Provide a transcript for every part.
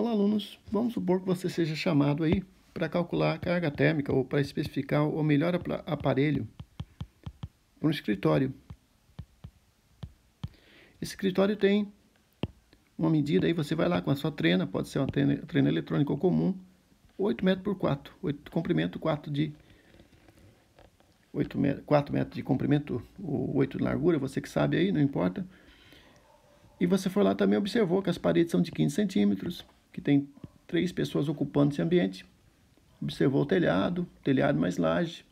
Olá, alunos. Vamos supor que você seja chamado aí para calcular a carga térmica ou para especificar o melhor aparelho para um escritório. Esse escritório tem uma medida, aí você vai lá com a sua trena, pode ser uma trena, trena eletrônica ou comum, 8 metros por 4, 8, comprimento 4 de 8 metros, 4 metros de comprimento ou 8 de largura, você que sabe aí, não importa. E você foi lá também observou que as paredes são de 15 centímetros, que tem três pessoas ocupando esse ambiente. Observou o telhado, telhado mais laje.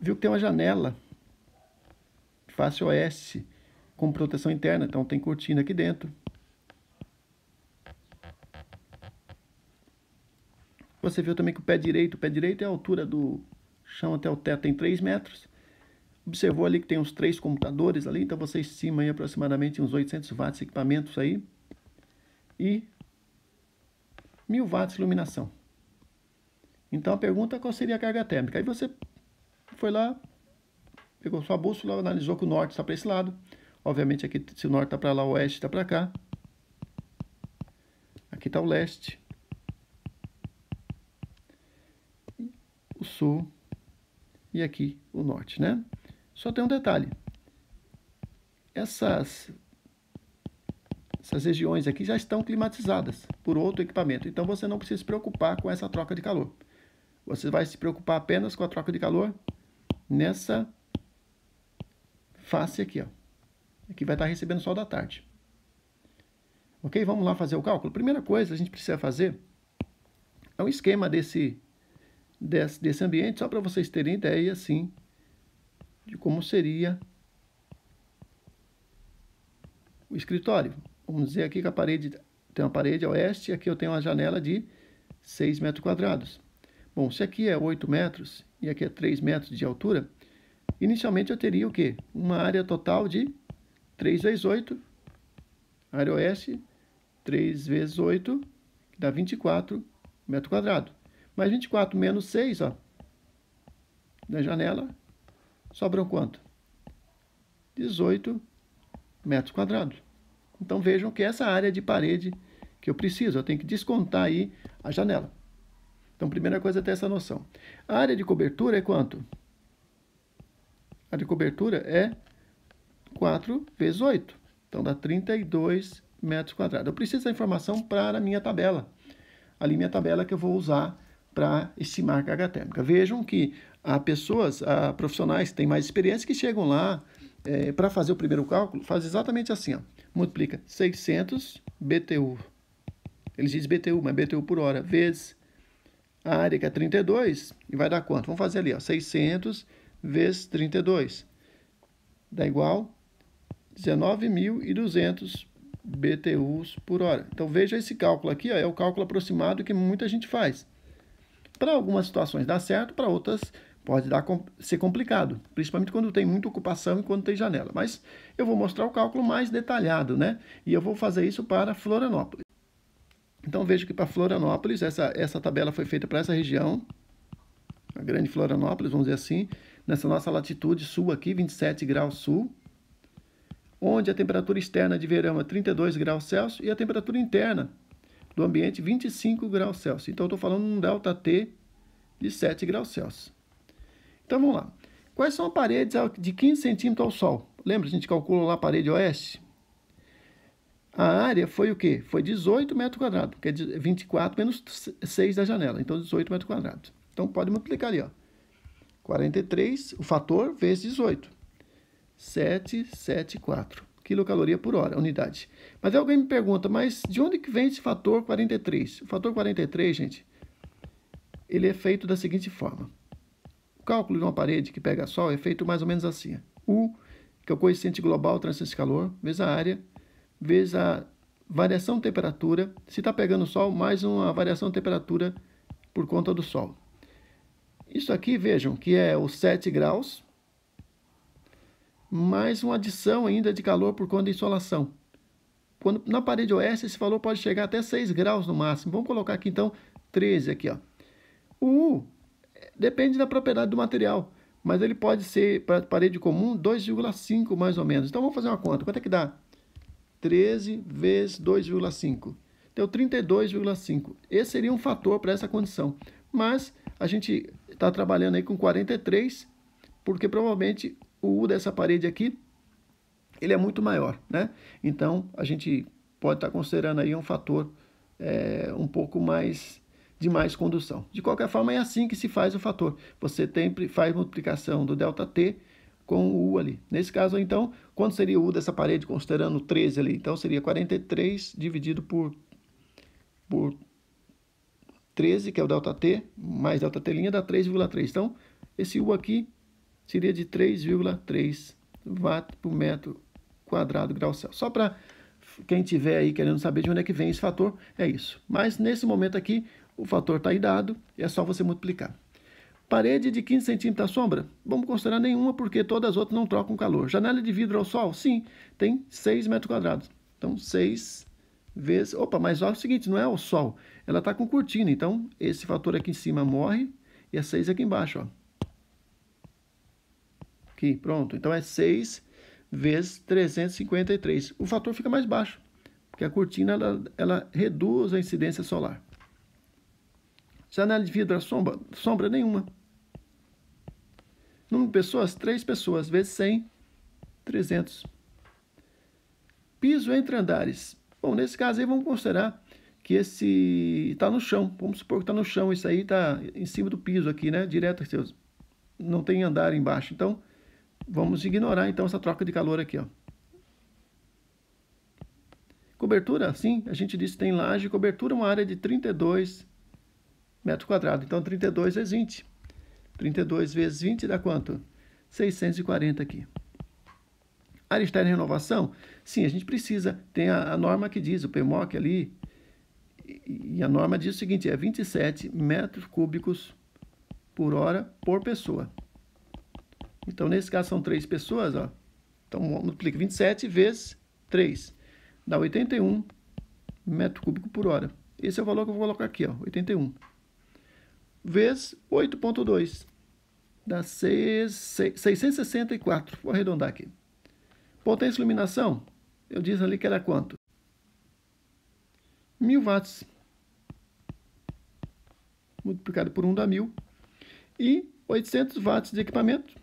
Viu que tem uma janela, face oeste, com proteção interna, então tem cortina aqui dentro. Você viu também que o pé direito, o pé direito é a altura do chão até o teto, tem 3 metros. Observou ali que tem uns três computadores ali, então você estima aí aproximadamente uns 800 watts de equipamentos aí. E mil watts de iluminação. Então a pergunta é qual seria a carga térmica. Aí você foi lá, pegou sua bússola, analisou que o norte está para esse lado. Obviamente aqui se o norte está para lá, o oeste está para cá. Aqui está o leste. O sul. E aqui o norte, né? Só tem um detalhe. Essas essas regiões aqui já estão climatizadas por outro equipamento, então você não precisa se preocupar com essa troca de calor. Você vai se preocupar apenas com a troca de calor nessa face aqui, ó. Aqui vai estar recebendo sol da tarde. Ok? Vamos lá fazer o cálculo. Primeira coisa que a gente precisa fazer é um esquema desse, desse, desse ambiente, só para vocês terem ideia, assim, de como seria o escritório vamos dizer aqui que a parede tem uma parede a oeste, e aqui eu tenho uma janela de 6 metros quadrados. Bom, se aqui é 8 metros e aqui é 3 metros de altura, inicialmente eu teria o quê? Uma área total de 3 vezes 8, área oeste, 3 vezes 8, que dá 24 metros quadrados. Mais 24 menos 6, ó, da janela, sobram quanto? 18 metros quadrados. Então vejam que essa área de parede que eu preciso, eu tenho que descontar aí a janela. Então, primeira coisa é ter essa noção. A área de cobertura é quanto? A de cobertura é 4 vezes 8. Então, dá 32 metros quadrados. Eu preciso da informação para a minha tabela. Ali, minha tabela que eu vou usar para estimar a carga térmica. Vejam que há pessoas, há profissionais que têm mais experiência que chegam lá é, para fazer o primeiro cálculo, faz exatamente assim, ó. multiplica 600 BTU, eles dizem BTU, mas BTU por hora, vezes a área que é 32, e vai dar quanto? Vamos fazer ali, ó, 600 vezes 32, dá igual 19.200 BTUs por hora. Então veja esse cálculo aqui, ó, é o cálculo aproximado que muita gente faz. Para algumas situações dá certo, para outras Pode dar, ser complicado, principalmente quando tem muita ocupação e quando tem janela. Mas eu vou mostrar o cálculo mais detalhado, né? E eu vou fazer isso para Florianópolis. Então vejo que para Florianópolis, essa, essa tabela foi feita para essa região, a grande Florianópolis, vamos dizer assim, nessa nossa latitude sul aqui, 27 graus sul, onde a temperatura externa de verão é 32 graus Celsius e a temperatura interna do ambiente 25 graus Celsius. Então eu estou falando um delta T de 7 graus Celsius. Então vamos lá. Quais são as paredes de 15 centímetros ao sol? Lembra, a gente calculou lá a parede oeste? A área foi o quê? Foi 18 metros quadrados, que é 24 menos 6 da janela, então 18 metros quadrados. Então pode multiplicar ali, ó. 43, o fator, vezes 18. 774 quilocaloria por hora, unidade. Mas alguém me pergunta, mas de onde que vem esse fator 43? O fator 43, gente, ele é feito da seguinte forma. O cálculo de uma parede que pega sol é feito mais ou menos assim. U, que é o coeficiente global de calor, vezes a área, vezes a variação de temperatura, se está pegando sol, mais uma variação de temperatura por conta do sol. Isso aqui, vejam, que é os 7 graus, mais uma adição ainda de calor por conta da insolação. Quando, na parede oeste, esse valor pode chegar até 6 graus no máximo. Vamos colocar aqui, então, 13 aqui, ó. O U Depende da propriedade do material, mas ele pode ser, para parede comum, 2,5 mais ou menos. Então vamos fazer uma conta. Quanto é que dá? 13 vezes 2,5. Então 32,5. Esse seria um fator para essa condição. Mas a gente está trabalhando aí com 43, porque provavelmente o U dessa parede aqui ele é muito maior, né? Então a gente pode estar tá considerando aí um fator é, um pouco mais de mais condução. De qualquer forma, é assim que se faz o fator. Você tem, faz multiplicação do delta t com o U ali. Nesse caso, então, quanto seria o U dessa parede, considerando 13 ali? Então, seria 43 dividido por, por 13, que é o delta t mais delta T' dá 3,3. Então, esse U aqui seria de 3,3 watt por metro quadrado grau Celsius. Só para quem tiver aí querendo saber de onde é que vem esse fator, é isso. Mas nesse momento aqui, o fator está aí dado e é só você multiplicar. Parede de 15 centímetros à sombra? Vamos considerar nenhuma, porque todas as outras não trocam calor. Janela de vidro ao sol? Sim, tem 6 metros quadrados. Então, 6 vezes... Opa, mas olha o seguinte, não é ao sol. Ela está com cortina, então esse fator aqui em cima morre e é 6 aqui embaixo. Ó. Aqui, pronto. Então, é 6 vezes 353. O fator fica mais baixo, porque a cortina ela, ela reduz a incidência solar. Janela de vidro, sombra, sombra nenhuma. Número de pessoas, três pessoas, vezes 100, 300. Piso entre andares. Bom, nesse caso aí vamos considerar que esse está no chão. Vamos supor que está no chão, isso aí está em cima do piso aqui, né? Direto, seus, não tem andar embaixo. Então, vamos ignorar então essa troca de calor aqui, ó. Cobertura, sim, a gente disse tem laje. Cobertura é uma área de 32 metro quadrado. Então, 32 vezes 20. 32 vezes 20 dá quanto? 640 aqui. Área externa e renovação? Sim, a gente precisa. Tem a, a norma que diz, o PMOC ali, e, e a norma diz o seguinte, é 27 metros cúbicos por hora por pessoa. Então, nesse caso, são três pessoas, ó. Então, multiplica 27 vezes 3. Dá 81 metros cúbicos por hora. Esse é o valor que eu vou colocar aqui, ó, 81 vezes 8.2. Dá 664. Vou arredondar aqui. Potência de iluminação, eu disse ali que era quanto? 1000 watts. Multiplicado por 1 dá 1000. E 800 watts de equipamento.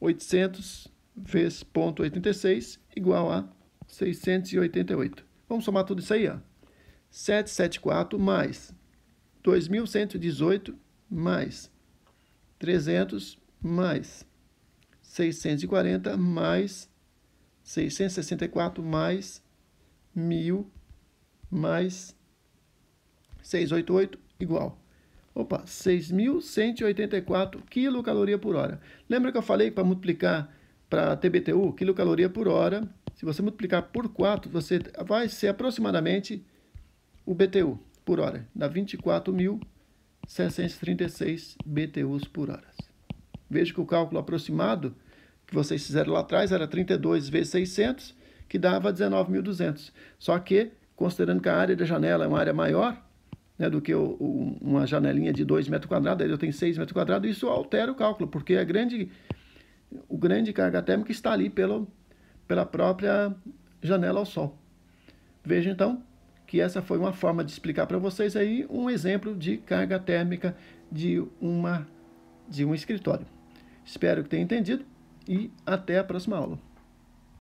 800 vezes 0.86 igual a 688. Vamos somar tudo isso aí, ó. 774 mais 2.118 mais 300 mais 640 mais 664 mais 1.000 mais 688 igual. Opa, 6.184 quilocaloria por hora. Lembra que eu falei para multiplicar para TBTU, quilocaloria por hora, se você multiplicar por 4, você vai ser aproximadamente o BTU por hora, dá 24.636 BTUs por hora. Veja que o cálculo aproximado que vocês fizeram lá atrás era 32 vezes 600, que dava 19.200. Só que, considerando que a área da janela é uma área maior né, do que o, o, uma janelinha de 2 metros quadrados, eu tenho 6 metros quadrados, isso altera o cálculo, porque a grande, o grande carga térmica está ali pelo, pela própria janela ao sol. Veja então que essa foi uma forma de explicar para vocês aí um exemplo de carga térmica de, uma, de um escritório. Espero que tenha entendido e até a próxima aula.